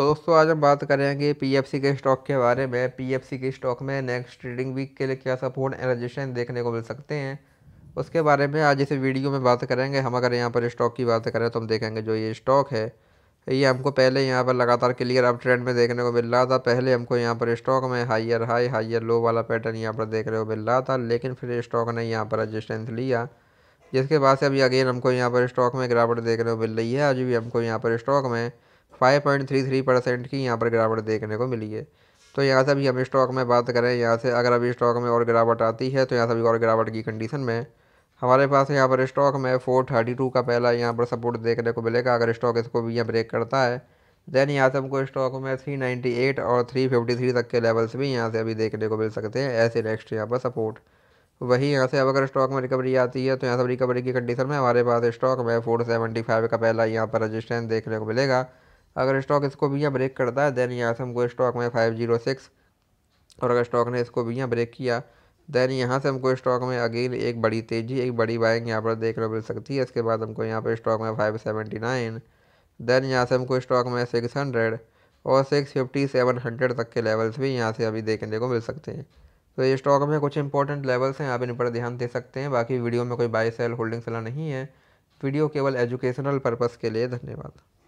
तो दोस्तों आज हम बात करेंगे पीएफसी के स्टॉक के बारे में पीएफसी के स्टॉक में नेक्स्ट ट्रेडिंग वीक के लिए क्या सपोर्ट एनालिजेशन देखने को मिल सकते हैं उसके बारे में आज इस वीडियो में बात करेंगे हम अगर यहाँ पर स्टॉक की बात करें तो हम देखेंगे जो ये स्टॉक है ये हमको पहले यहाँ पर लगातार क्लियर अप ट्रेंड में देखने को मिल रहा था पहले हमको यहाँ पर स्टॉक में हाइयर हाई हाइयर लो वाला पैटर्न यहाँ पर देखने को मिल रहा था लेकिन फिर स्टॉक ने यहाँ पर रजिस्टेंस लिया जिसके बाद से अभी अगेन हमको यहाँ पर स्टॉक में गिरावट देखने को मिल रही है आज भी हमको यहाँ पर स्टॉक में five point three three percent की यहाँ पर गिरावट देखने को मिली है तो यहाँ से अभी हम स्टॉक में बात करें यहाँ से अगर अभी स्टॉक में और गिरावट आती है तो यहाँ से अभी और गिरावट की कंडीशन में हमारे पास यहाँ पर स्टॉक में फोर थर्टी टू का पहला यहाँ पर सपोर्ट देखने को मिलेगा अगर स्टॉक इसको भी यहाँ ब्रेक करता है देन यहाँ से हमको स्टॉक में थ्री नाइन्टी एट और थ्री फिफ्टी थ्री तक के लेवल्स भी यहाँ से अभी देखने को मिल सकते हैं ऐसे नेक्स्ट यहाँ पर सपोर्ट वही यहाँ से अब अगर स्टॉक में रिकवरी आती है तो यहाँ से रिकवरी की कंडीशन में हमारे पास स्टॉक में फोर सेवेंटी फाइव का पहला यहाँ पर रजिस्ट्रेंस देखने को मिलेगा अगर स्टॉक इसको भी यहाँ ब्रेक करता है देन यहाँ से हमको स्टॉक में फाइव जीरो सिक्स और अगर स्टॉक ने इसको भी यहाँ ब्रेक किया देन यहाँ से हमको स्टॉक में अगेन एक बड़ी तेज़ी एक बड़ी बाइंग यहाँ पर देखने मिल सकती है इसके बाद हमको यहाँ पर स्टॉक में फाइव सेवेंटी नाइन देन यहाँ से हमको स्टॉक में सिक्स हंड्रेड और सिक्स फिफ्टी सेवन हंड्रेड तक के लेवल्स भी यहाँ से अभी देखने को मिल सकते हैं तो ये स्टॉक में कुछ इंपॉर्टेंट लेवल्स हैं आप इन पर ध्यान दे सकते हैं बाकी वीडियो में कोई बाय सेल होल्डिंग सलाह नहीं है वीडियो केवल एजुकेशनल पर्पज़ के लिए धन्यवाद